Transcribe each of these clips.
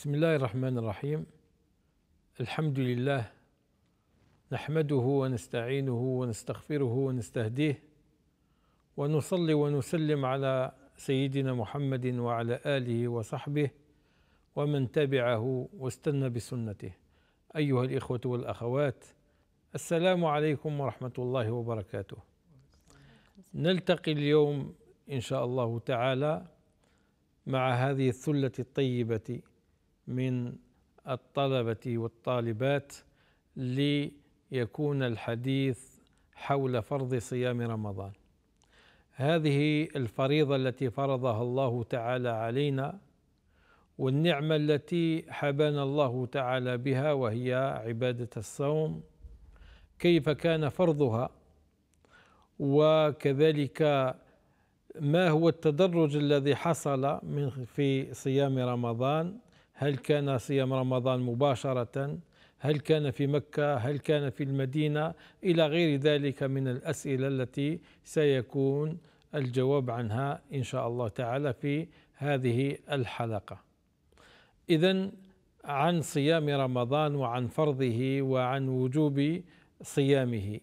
بسم الله الرحمن الرحيم الحمد لله نحمده ونستعينه ونستغفره ونستهديه ونصلي ونسلم على سيدنا محمد وعلى اله وصحبه ومن تبعه واستنى بسنته ايها الاخوه والاخوات السلام عليكم ورحمه الله وبركاته نلتقي اليوم ان شاء الله تعالى مع هذه الثله الطيبه من الطلبه والطالبات ليكون الحديث حول فرض صيام رمضان هذه الفريضه التي فرضها الله تعالى علينا والنعمه التي حبانا الله تعالى بها وهي عباده الصوم كيف كان فرضها وكذلك ما هو التدرج الذي حصل من في صيام رمضان هل كان صيام رمضان مباشرة هل كان في مكة هل كان في المدينة إلى غير ذلك من الأسئلة التي سيكون الجواب عنها إن شاء الله تعالى في هذه الحلقة إذا عن صيام رمضان وعن فرضه وعن وجوب صيامه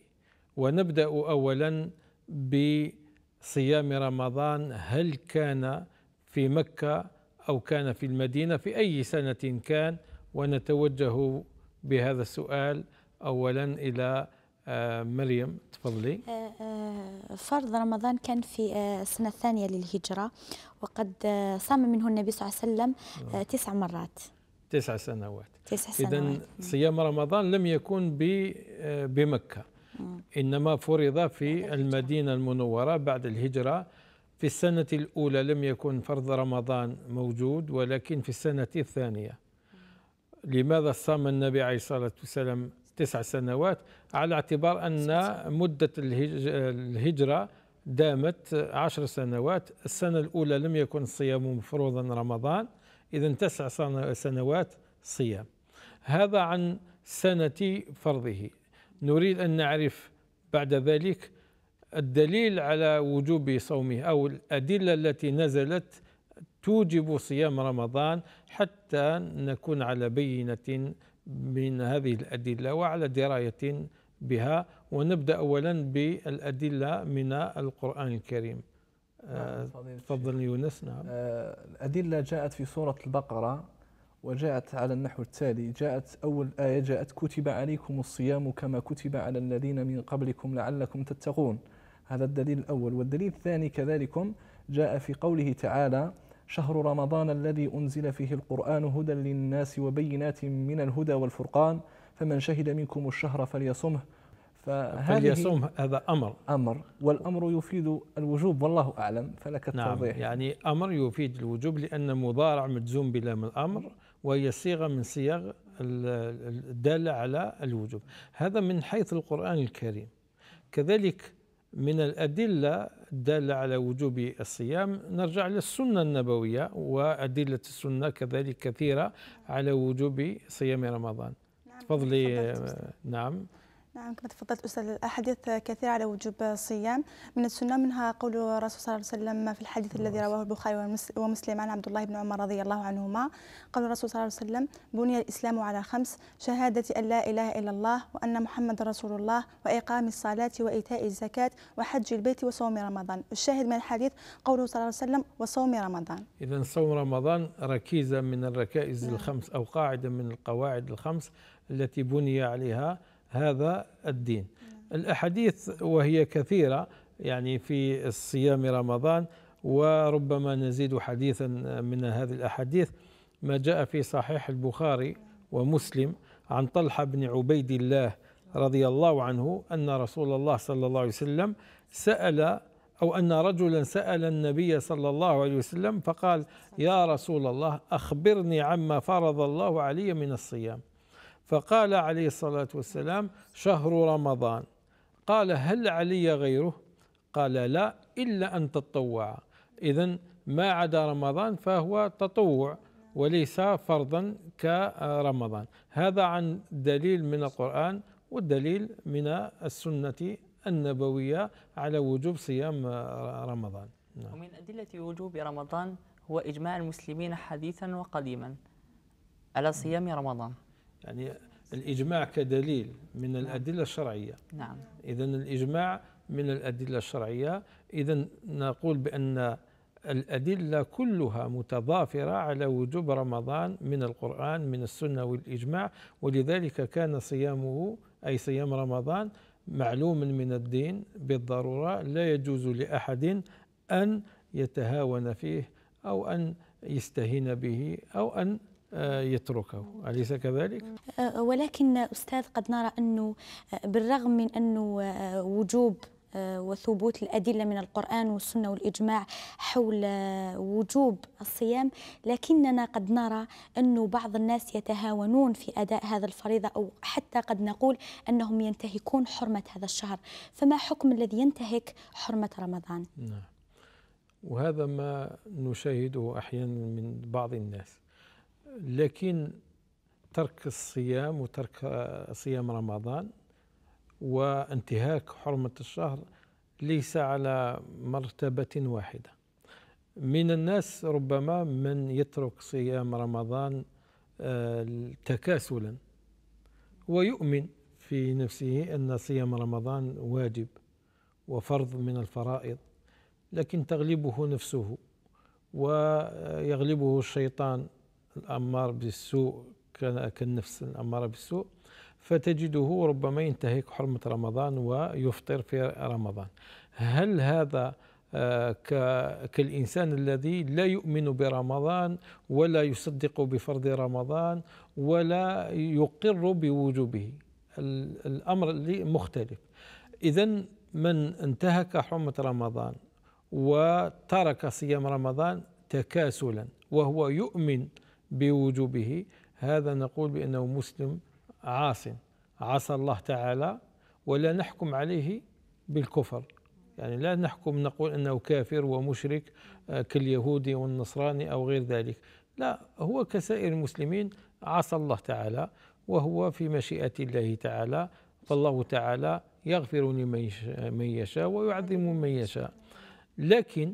ونبدأ أولا بصيام رمضان هل كان في مكة أو كان في المدينة في أي سنة كان ونتوجه بهذا السؤال أولا إلى آه، مريم تفضلي آه، آه، فرض رمضان كان في السنة الثانية للهجرة وقد صام منه النبي صلى الله عليه وسلم تسع مرات تسع سنوات تسع سنوات إذا صيام رمضان لم يكن بمكة إنما فرض في المدينة المنورة بعد الهجرة في السنة الأولى لم يكن فرض رمضان موجود ولكن في السنة الثانية لماذا صام النبي عليه الصلاة والسلام تسع سنوات على اعتبار أن مدة الهجرة دامت عشر سنوات السنة الأولى لم يكن الصيام مفروضا رمضان إذا تسع سنوات صيام هذا عن سنة فرضه نريد أن نعرف بعد ذلك الدليل على وجوب صومه أو الأدلة التي نزلت توجب صيام رمضان حتى نكون على بينة من هذه الأدلة وعلى دراية بها ونبدأ أولا بالأدلة من القرآن الكريم نعم، آه، تفضل يونس نعم آه، الأدلة جاءت في سورة البقرة وجاءت على النحو التالي جاءت أول آية جاءت كتب عليكم الصيام كما كتب على الذين من قبلكم لعلكم تتقون هذا الدليل الأول والدليل الثاني كذلك جاء في قوله تعالى شهر رمضان الذي أنزل فيه القرآن هدى للناس وبينات من الهدى والفرقان فمن شهد منكم الشهر فليصمه فليصوم هذا أمر أمر والأمر يفيد الوجوب والله أعلم فلك نعم، التوضيح نعم يعني أمر يفيد الوجوب لأن مضارع مجزوم بلام الأمر وهي صيغة من صيغ الدالة على الوجوب هذا من حيث القرآن الكريم كذلك من الأدلة الدالة على وجوب الصيام نرجع للسنة النبوية وأدلة السنة كذلك كثيرة على وجوب صيام رمضان نعم، تفضلي نعم نعم كما تفضلت أستاذ الأحاديث كثيرة على وجوب الصيام من السنة منها قول الرسول صلى الله عليه وسلم في الحديث الذي رواه البخاري ومسلم عن عبد الله بن عمر رضي الله عنهما قال الرسول صلى الله عليه وسلم بني الإسلام على خمس شهادة أن لا إله إلا الله وأن محمد رسول الله وإقام الصلاة وإيتاء الزكاة وحج البيت وصوم رمضان الشاهد من الحديث قوله صلى الله عليه وسلم وصوم رمضان إذا صوم رمضان ركيزة من الركائز نعم. الخمس أو قاعدة من القواعد الخمس التي بني عليها هذا الدين الأحاديث وهي كثيرة يعني في صيام رمضان وربما نزيد حديثا من هذه الأحاديث ما جاء في صحيح البخاري ومسلم عن طلحة بن عبيد الله رضي الله عنه أن رسول الله صلى الله عليه وسلم سأل أو أن رجلا سأل النبي صلى الله عليه وسلم فقال يا رسول الله أخبرني عما فرض الله علي من الصيام فقال عليه الصلاة والسلام شهر رمضان قال هل علي غيره قال لا إلا أن تطوع إذا ما عدا رمضان فهو تطوع وليس فرضا كرمضان هذا عن دليل من القرآن والدليل من السنة النبوية على وجوب صيام رمضان نعم. ومن أدلة وجوب رمضان هو إجماع المسلمين حديثا وقديما على صيام رمضان يعني الإجماع كدليل من نعم. الأدلة الشرعية نعم إذا الإجماع من الأدلة الشرعية إذا نقول بأن الأدلة كلها متضافرة على وجوب رمضان من القرآن من السنة والإجماع ولذلك كان صيامه أي صيام رمضان معلوما من الدين بالضرورة لا يجوز لأحد أن يتهاون فيه أو أن يستهين به أو أن آه، يتركه أليس كذلك؟ آه، ولكن أستاذ قد نرى أنه آه، بالرغم من أنه وجوب وثبوت الأدلة من القرآن والسنة والإجماع حول وجوب الصيام لكننا قد نرى أن بعض الناس يتهاونون في أداء هذا الفريضة أو حتى قد نقول أنهم ينتهكون حرمة هذا الشهر فما حكم الذي ينتهك حرمة رمضان؟ نعم وهذا ما نشاهده أحيانا من بعض الناس لكن ترك الصيام وترك صيام رمضان وانتهاك حرمة الشهر ليس على مرتبة واحدة من الناس ربما من يترك صيام رمضان آه، تكاسلا ويؤمن في نفسه أن صيام رمضان واجب وفرض من الفرائض لكن تغلبه نفسه ويغلبه الشيطان الأمار بالسوء كالنفس الأمارة بالسوء فتجده ربما ينتهك حرمة رمضان ويفطر في رمضان هل هذا آه، كالإنسان الذي لا يؤمن برمضان ولا يصدق بفرض رمضان ولا يقر بوجوبه الأمر مختلف إذا من انتهك حرمة رمضان وترك صيام رمضان تكاسلا وهو يؤمن بوجوبه هذا نقول بأنه مسلم عاص عصى الله تعالى ولا نحكم عليه بالكفر يعني لا نحكم نقول أنه كافر ومشرك آه، كاليهودي والنصراني أو غير ذلك لا هو كسائر المسلمين عصى الله تعالى وهو في مشيئة الله تعالى فالله تعالى يغفر لمن يشاء ويعظم من يشاء لكن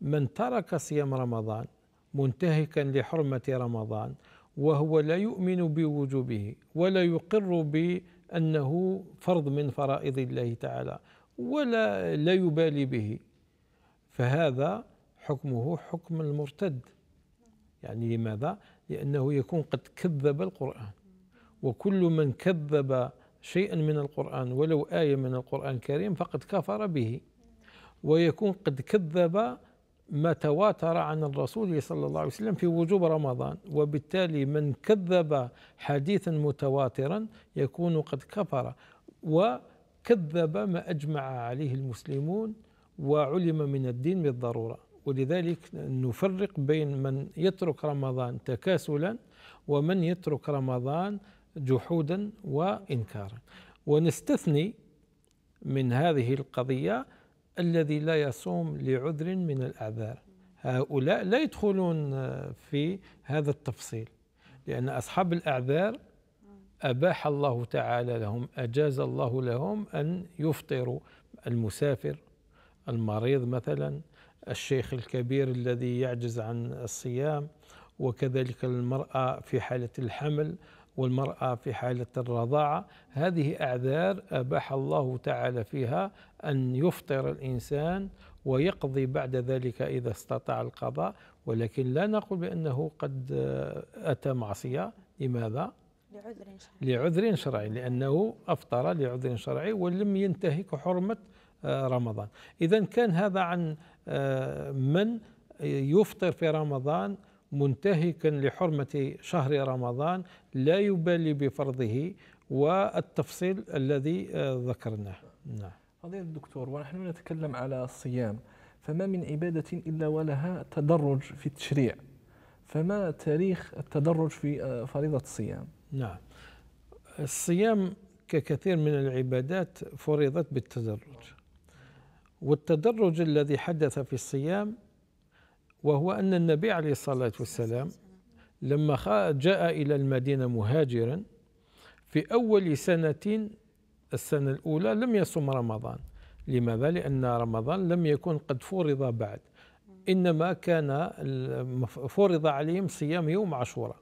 من ترك صيام رمضان منتهكا لحرمه رمضان وهو لا يؤمن بوجوبه ولا يقر بانه فرض من فرائض الله تعالى ولا لا يبالي به فهذا حكمه حكم المرتد يعني لماذا؟ لأنه يكون قد كذب القرآن وكل من كذب شيئا من القرآن ولو آية من القرآن الكريم فقد كفر به ويكون قد كذب ما تواتر عن الرسول صلى الله عليه وسلم في وجوب رمضان وبالتالي من كذب حديثا متواترا يكون قد كفر وكذب ما أجمع عليه المسلمون وعلم من الدين بالضرورة ولذلك نفرق بين من يترك رمضان تكاسلا ومن يترك رمضان جحودا وإنكارا ونستثني من هذه القضية الذي لا يصوم لعذر من الأعذار هؤلاء لا يدخلون آه، في هذا التفصيل لأن أصحاب الأعذار أباح الله تعالى لهم أجاز الله لهم أن يفطروا المسافر المريض مثلا الشيخ الكبير الذي يعجز عن الصيام وكذلك المرأة في حالة الحمل والمرأة في حالة الرضاعة هذه أعذار أباح الله تعالى فيها أن يفطر الإنسان ويقضي بعد ذلك إذا استطاع القضاء ولكن لا نقول بأنه قد أتى معصية لماذا؟ لعذر شرعي لعذر شرعي لأنه أفطر لعذر شرعي ولم ينتهك حرمة آه، رمضان إذا كان هذا عن آه، من يفطر في رمضان منتهكا لحرمة شهر رمضان لا يبالي بفرضه والتفصيل الذي آه، ذكرناه نعم فضيلة الدكتور ونحن نتكلم على الصيام فما من عبادة إلا ولها تدرج في التشريع فما تاريخ التدرج في آه، فريضة الصيام؟ نعم الصيام ككثير من العبادات فرضت بالتدرج والتدرج الذي حدث في الصيام وهو أن النبي عليه الصلاة والسلام لما جاء إلى المدينة مهاجرا في أول سنة السنة الأولى لم يصم رمضان لماذا؟ لأن رمضان لم يكن قد فرض بعد إنما كان فرض عليهم صيام يوم عاشوراء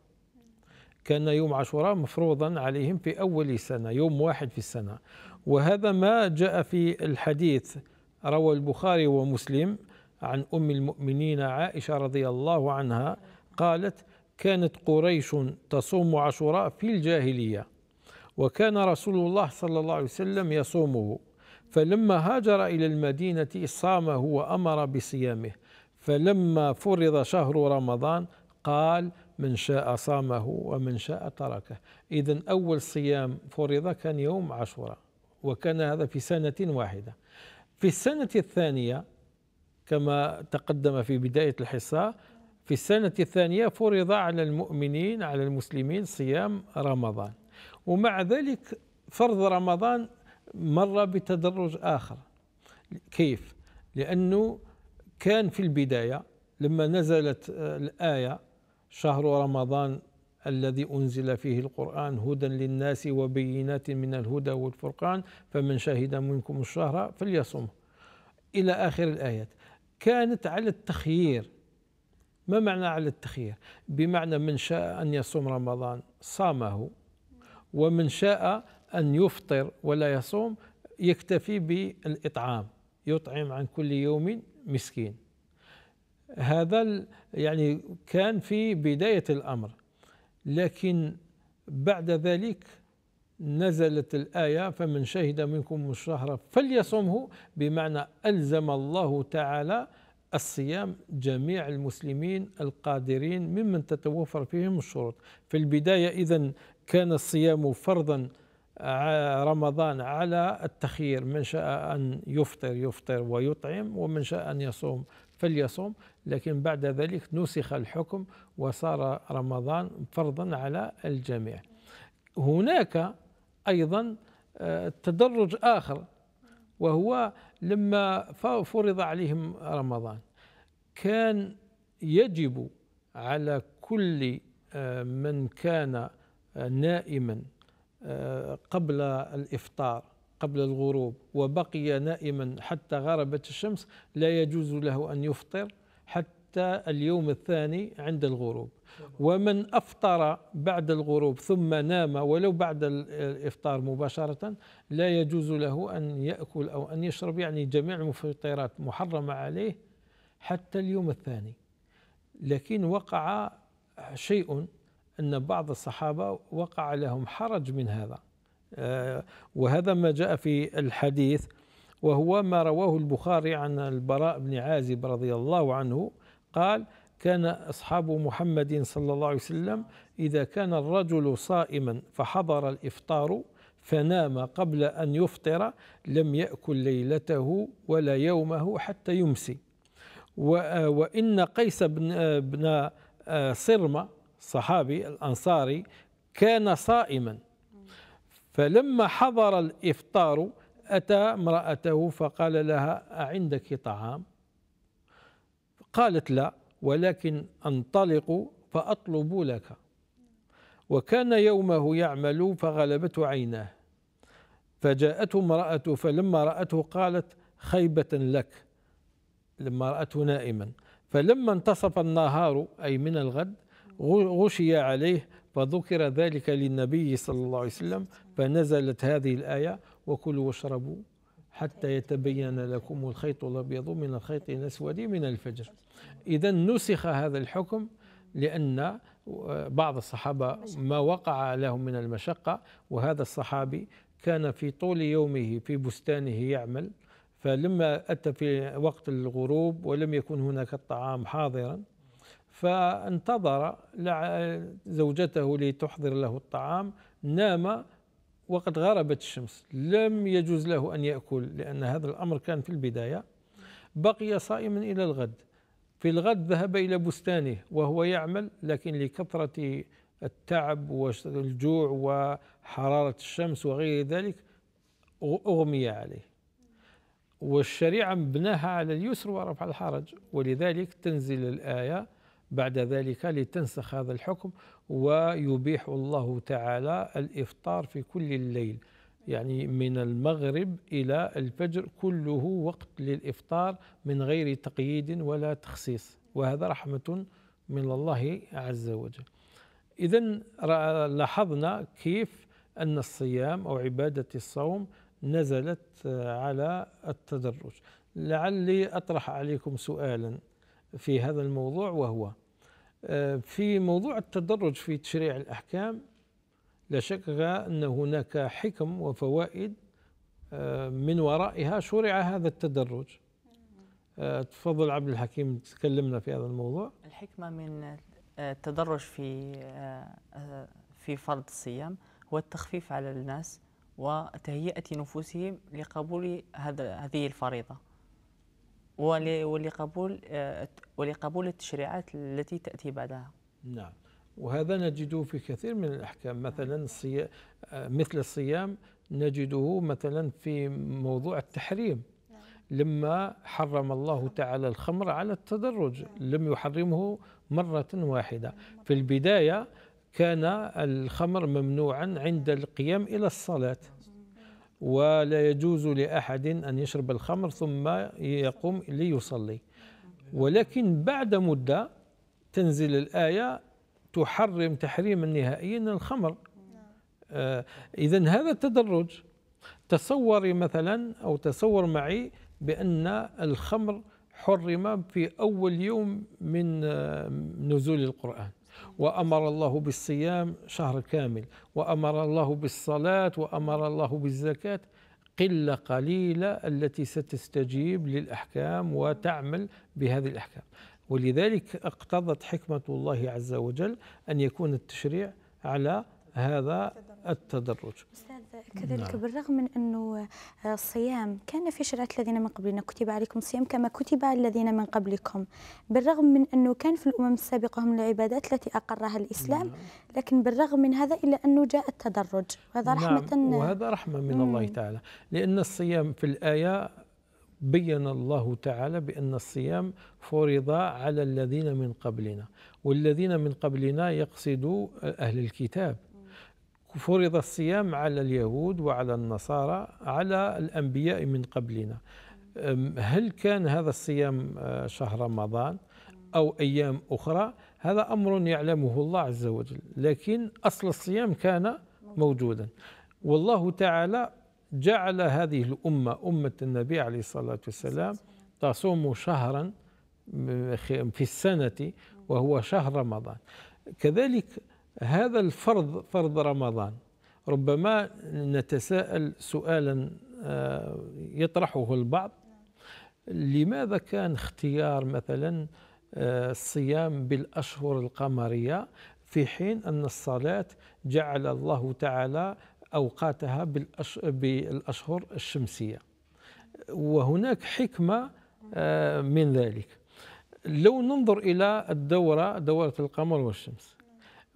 كان يوم عاشوراء مفروضا عليهم في أول سنة يوم واحد في السنة وهذا ما جاء في الحديث روى البخاري ومسلم عن أم المؤمنين عائشة رضي الله عنها قالت كانت قريش تصوم عاشوراء في الجاهلية وكان رسول الله صلى الله عليه وسلم يصومه فلما هاجر إلى المدينة صامه وأمر بصيامه فلما فرض شهر رمضان قال من شاء صامه ومن شاء تركه إذا أول صيام فرض كان يوم عاشوراء وكان هذا في سنة واحدة في السنة الثانية كما تقدم في بداية الحصة في السنة الثانية فرض على المؤمنين على المسلمين صيام رمضان ومع ذلك فرض رمضان مر بتدرج آخر كيف؟ لأنه كان في البداية لما نزلت آه، الآية شهر رمضان الذي أنزل فيه القرآن هدى للناس وبينات من الهدى والفرقان فمن شهد منكم الشهر فليصمه إلى آخر الآيات كانت على التخيير ما معنى على التخيير بمعنى من شاء أن يصوم رمضان صامه ومن شاء أن يفطر ولا يصوم يكتفي بالإطعام يطعم عن كل يوم مسكين هذا يعني كان في بداية الأمر لكن بعد ذلك نزلت الآية فمن شهد منكم الشهر فليصمه بمعنى ألزم الله تعالى الصيام جميع المسلمين القادرين ممن تتوفر فيهم الشروط في البداية إذا كان الصيام فرضا رمضان على التخيير من شاء أن يفطر يفطر ويطعم ومن شاء أن يصوم فليصوم لكن بعد ذلك نسخ الحكم وصار رمضان فرضا على الجميع هناك أيضا آه، تدرج آخر وهو لما فرض عليهم رمضان كان يجب على كل آه، من كان آه، نائما قبل الافطار قبل الغروب وبقي نائما حتى غربت الشمس لا يجوز له ان يفطر حتى اليوم الثاني عند الغروب ومن أفطر بعد الغروب ثم نام ولو بعد الإفطار مباشرة لا يجوز له أن يأكل أو أن يشرب يعني جميع المفطرات محرمة عليه حتى اليوم الثاني لكن وقع شيء أن بعض الصحابة وقع لهم حرج من هذا آه، وهذا ما جاء في الحديث وهو ما رواه البخاري عن البراء بن عازب رضي الله عنه قال كان أصحاب محمد صلى الله عليه وسلم إذا كان الرجل صائما فحضر الإفطار فنام قبل أن يفطر لم يأكل ليلته ولا يومه حتى يمسي وإن قيس بن, بن صرمة صحابي الأنصاري كان صائما فلما حضر الإفطار أتى امرأته فقال لها أعندك طعام قالت لا ولكن أنطلق فأطلب لك وكان يومه يعمل فغلبته عيناه فجاءته امرأته فلما رأته قالت خيبة لك لما رأته نائما فلما انتصف النهار أي من الغد غشي عليه فذكر ذلك للنبي صلى الله عليه وسلم فنزلت هذه الآية وكلوا واشربوا حتى يتبين لكم الخيط الابيض من الخيط الاسود من الفجر اذا نسخ هذا الحكم لان بعض الصحابه ما وقع لهم من المشقه وهذا الصحابي كان في طول يومه في بستانه يعمل فلما اتى في وقت الغروب ولم يكن هناك الطعام حاضرا فانتظر زوجته لتحضر له الطعام نام وقد غربت الشمس لم يجوز له أن يأكل لأن هذا الأمر كان في البداية بقي صائما إلى الغد في الغد ذهب إلى بستانه وهو يعمل لكن لكثرة التعب والجوع وحرارة الشمس وغير ذلك أغمي عليه والشريعة مبناها على اليسر ورفع الحرج ولذلك تنزل الآية بعد ذلك لتنسخ هذا الحكم ويبيح الله تعالى الافطار في كل الليل يعني من المغرب الى الفجر كله وقت للافطار من غير تقييد ولا تخصيص وهذا رحمه من الله عز وجل. اذا لاحظنا كيف ان الصيام او عباده الصوم نزلت على التدرج. لعلي اطرح عليكم سؤالا في هذا الموضوع وهو آه، في موضوع التدرج في تشريع الأحكام لا شك أن هناك حكم وفوائد آه، من ورائها شرع هذا التدرج آه، تفضل عبد الحكيم تكلمنا في هذا الموضوع الحكمة من التدرج في في فرض الصيام هو التخفيف على الناس وتهيئة نفوسهم لقبول هذه الفريضة ولقبول آه، ولقبول التشريعات التي تأتي بعدها نعم وهذا نجده في كثير من الأحكام مثلا آه، مثل الصيام نجده مثلا في موضوع التحريم لما حرم الله تعالى الخمر على التدرج لم يحرمه مرة واحدة في البداية كان الخمر ممنوعا عند القيام إلى الصلاة ولا يجوز لأحد أن يشرب الخمر ثم يقوم ليصلي ولكن بعد مدة تنزل الآية تحرم تحريما نهائيا الخمر آه إذا هذا التدرج تصوري مثلا أو تصور معي بأن الخمر حرم في أول يوم من آه، نزول القرآن وأمر الله بالصيام شهر كامل وأمر الله بالصلاة وأمر الله بالزكاة قلة قليلة التي ستستجيب للأحكام وتعمل بهذه الأحكام ولذلك اقتضت حكمة الله عز وجل أن يكون التشريع على هذا التدرج كذلك نعم. بالرغم من أنه الصيام آه، كان في شريعه الذين من قبلنا كتب عليكم الصيام كما كتب على الذين من قبلكم بالرغم من أنه كان في الأمم السابقة هم العبادات التي أقرها الإسلام نعم. لكن بالرغم من هذا إلا أنه جاء التدرج وهذا نعم. رحمة وهذا رحمة من مم. الله تعالى لأن الصيام في الآية بين الله تعالى بأن الصيام فرض على الذين من قبلنا والذين من قبلنا يقصد أهل الكتاب فرض الصيام على اليهود وعلى النصارى على الأنبياء من قبلنا هل كان هذا الصيام آه، شهر رمضان أو أيام أخرى هذا أمر يعلمه الله عز وجل لكن أصل الصيام كان موجودا والله تعالى جعل هذه الأمة أمة النبي عليه الصلاة والسلام تصوم شهرا في السنة وهو شهر رمضان كذلك هذا الفرض فرض رمضان ربما نتساءل سؤالا آه، يطرحه البعض لماذا كان اختيار مثلا آه، الصيام بالأشهر القمرية في حين أن الصلاة جعل الله تعالى أوقاتها بالأشهر الشمسية وهناك حكمة آه، من ذلك لو ننظر إلى الدورة دورة القمر والشمس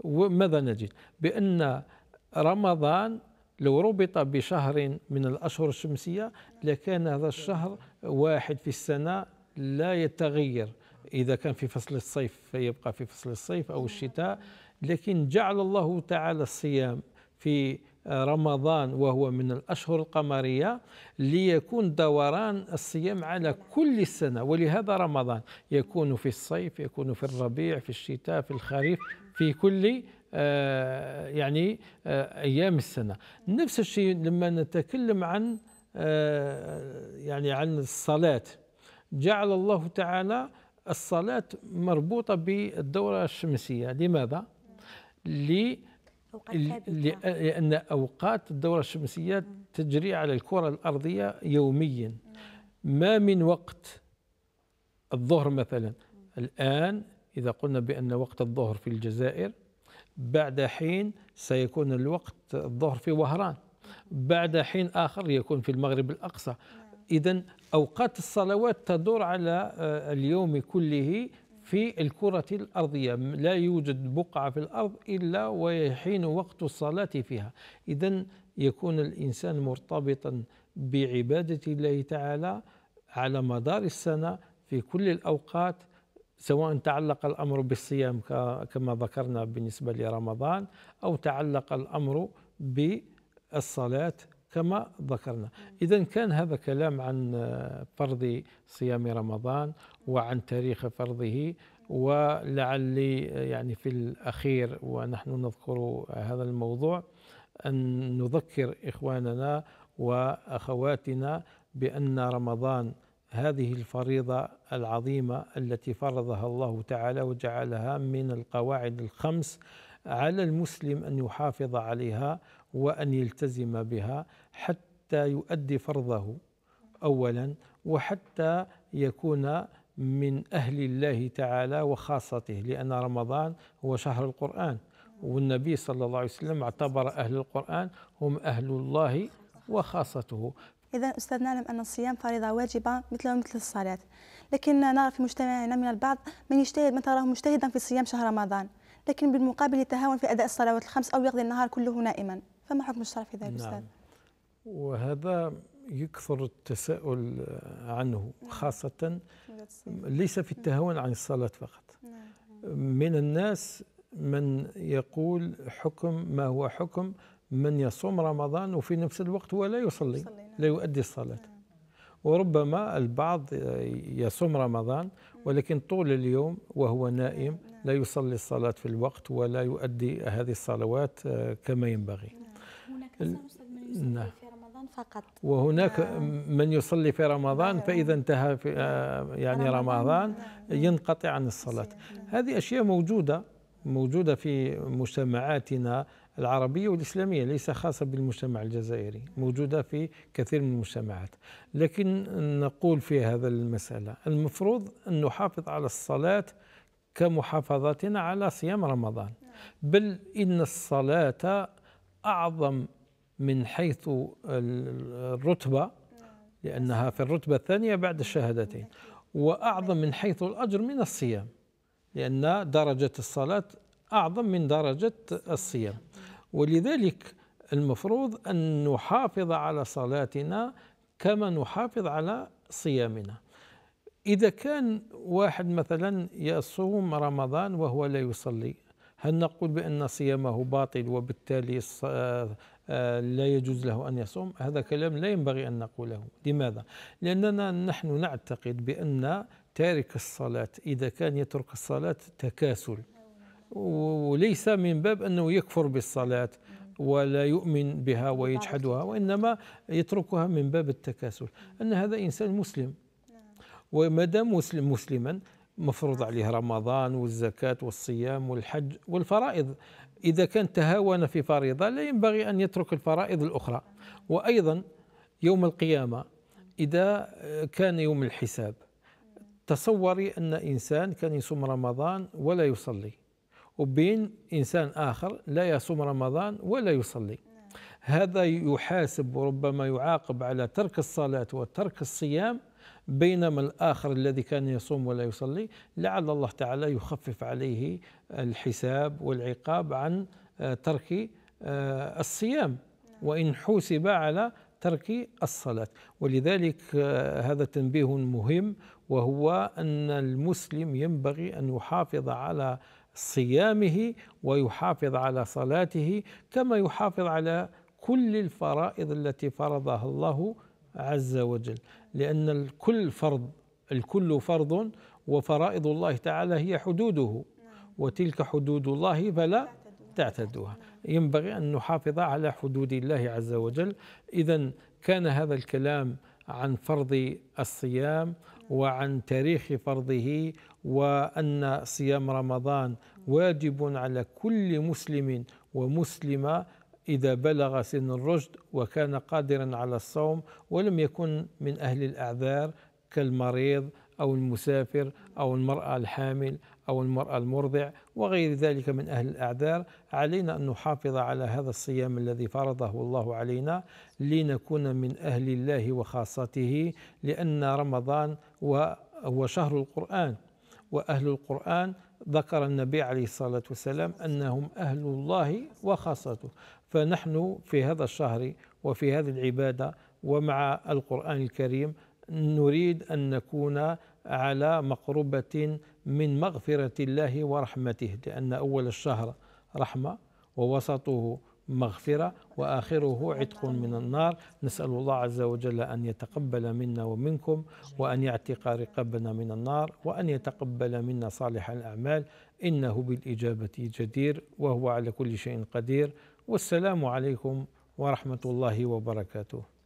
وماذا نجد بأن رمضان لو ربط بشهر من الأشهر الشمسية لكان هذا الشهر واحد في السنة لا يتغير إذا كان في فصل الصيف فيبقى في فصل الصيف أو الشتاء لكن جعل الله تعالى الصيام في رمضان وهو من الأشهر القمرية ليكون دوران الصيام على كل السنة ولهذا رمضان يكون في الصيف يكون في الربيع في الشتاء في الخريف في كل آه، يعني آه، ايام السنه نفس الشيء لما نتكلم عن آه، يعني عن الصلاه جعل الله تعالى الصلاه مربوطه بالدوره الشمسيه لماذا لي لأن أوقات الدورة الشمسية تجري على الكرة الأرضية يوميا ما من وقت الظهر مثلا الآن إذا قلنا بأن وقت الظهر في الجزائر بعد حين سيكون الوقت الظهر في وهران بعد حين آخر يكون في المغرب الأقصى نعم. إذا أوقات الصلوات تدور على آه، اليوم كله في الكرة الأرضية لا يوجد بقعة في الأرض إلا ويحين وقت الصلاة فيها إذا يكون الإنسان مرتبطا بعبادة الله تعالى على مدار السنة في كل الأوقات سواء تعلق الامر بالصيام كما ذكرنا بالنسبه لرمضان او تعلق الامر بالصلاه كما ذكرنا اذا كان هذا كلام عن فرض صيام رمضان وعن تاريخ فرضه ولعلي يعني في الاخير ونحن نذكر هذا الموضوع ان نذكر اخواننا واخواتنا بان رمضان هذه الفريضة العظيمة التي فرضها الله تعالى وجعلها من القواعد الخمس على المسلم أن يحافظ عليها وأن يلتزم بها حتى يؤدي فرضه أولا وحتى يكون من أهل الله تعالى وخاصته لأن رمضان هو شهر القرآن والنبي صلى الله عليه وسلم اعتبر أهل القرآن هم أهل الله وخاصته إذا أستاذ نعلم أن الصيام فريضة واجبة مثله مثل الصلاة لكن نرى في مجتمعنا من البعض من يجتهد من تراه مجتهدا في صيام شهر رمضان لكن بالمقابل يتهاون في أداء الصلوات الخمس أو يقضي النهار كله نائما فما حكم الشرع في ذلك نعم. أستاذ؟ وهذا يكثر التساؤل عنه نعم. خاصة نعم. ليس في التهاون عن الصلاة فقط نعم. من الناس من يقول حكم ما هو حكم من يصوم رمضان وفي نفس الوقت هو لا يصلي لا يؤدي الصلاة وربما البعض يصوم رمضان ولكن طول اليوم وهو نائم لا يصلي الصلاة في الوقت ولا يؤدي هذه الصلوات آه، كما ينبغي نعم, نعم. فقط وهناك آه. من يصلي في رمضان آه. فإذا انتهى في يعني رمضان ينقطع عن الصلاة هذه أشياء موجودة موجودة في مجتمعاتنا العربية والإسلامية ليس خاصة بالمجتمع الجزائري موجودة في كثير من المجتمعات لكن نقول في هذا المسألة المفروض أن نحافظ على الصلاة كمحافظتنا على صيام رمضان بل إن الصلاة أعظم من حيث الرتبة لأنها في الرتبة الثانية بعد الشهادتين وأعظم من حيث الأجر من الصيام لأن درجة الصلاة أعظم من درجة الصيام ولذلك المفروض أن نحافظ على صلاتنا كما نحافظ على صيامنا إذا كان واحد مثلا يصوم رمضان وهو لا يصلي هل نقول بأن صيامه باطل وبالتالي آه، لا يجوز له أن يصوم هذا كلام لا ينبغي أن نقوله لماذا؟ لأننا نحن نعتقد بأن تارك الصلاة إذا كان يترك الصلاة تكاسل وليس من باب أنه يكفر بالصلاة ولا يؤمن بها ويجحدها وإنما يتركها من باب التكاسل أن هذا إنسان مسلم نعم. وما دام مسلم مسلما مفروض نعم. عليه رمضان والزكاة والصيام والحج والفرائض إذا كان تهاون في فريضة لا ينبغي أن يترك الفرائض الأخرى وأيضا يوم القيامة إذا كان يوم الحساب تصوري أن إنسان كان يصوم رمضان ولا يصلي وبين إنسان آخر لا يصوم رمضان ولا يصلي هذا يحاسب وربما يعاقب على ترك الصلاة وترك الصيام بينما الآخر الذي كان يصوم ولا يصلي لعل الله تعالى يخفف عليه الحساب والعقاب عن آه، ترك آه، الصيام وإن حوسب على ترك الصلاة ولذلك آه، هذا تنبيه مهم وهو أن المسلم ينبغي أن يحافظ على صيامه ويحافظ على صلاته كما يحافظ على كل الفرائض التي فرضها الله عز وجل لأن الكل فرض الكل فرض وفرائض الله تعالى هي حدوده نعم. وتلك حدود الله فلا تعتدوها ينبغي أن نحافظ على حدود الله عز وجل إذا كان هذا الكلام عن فرض الصيام وعن تاريخ فرضه وأن صيام رمضان واجب على كل مسلم ومسلمة إذا بلغ سن الرشد وكان قادرا على الصوم ولم يكن من أهل الأعذار كالمريض أو المسافر أو المرأة الحامل أو المرأة المرضع وغير ذلك من أهل الأعذار علينا أن نحافظ على هذا الصيام الذي فرضه الله علينا لنكون من أهل الله وخاصته لأن رمضان هو شهر القرآن وأهل القرآن ذكر النبي عليه الصلاة والسلام أنهم أهل الله وخاصته فنحن في هذا الشهر وفي هذه العبادة ومع القرآن الكريم نريد أن نكون على مقربة من مغفرة الله ورحمته لأن أول الشهر رحمة ووسطه مغفرة وآخره عتق من النار نسأل الله عز وجل أن يتقبل منا ومنكم وأن يعتق رقابنا من النار وأن يتقبل منا صالح الأعمال إنه بالإجابة جدير وهو على كل شيء قدير والسلام عليكم ورحمة الله وبركاته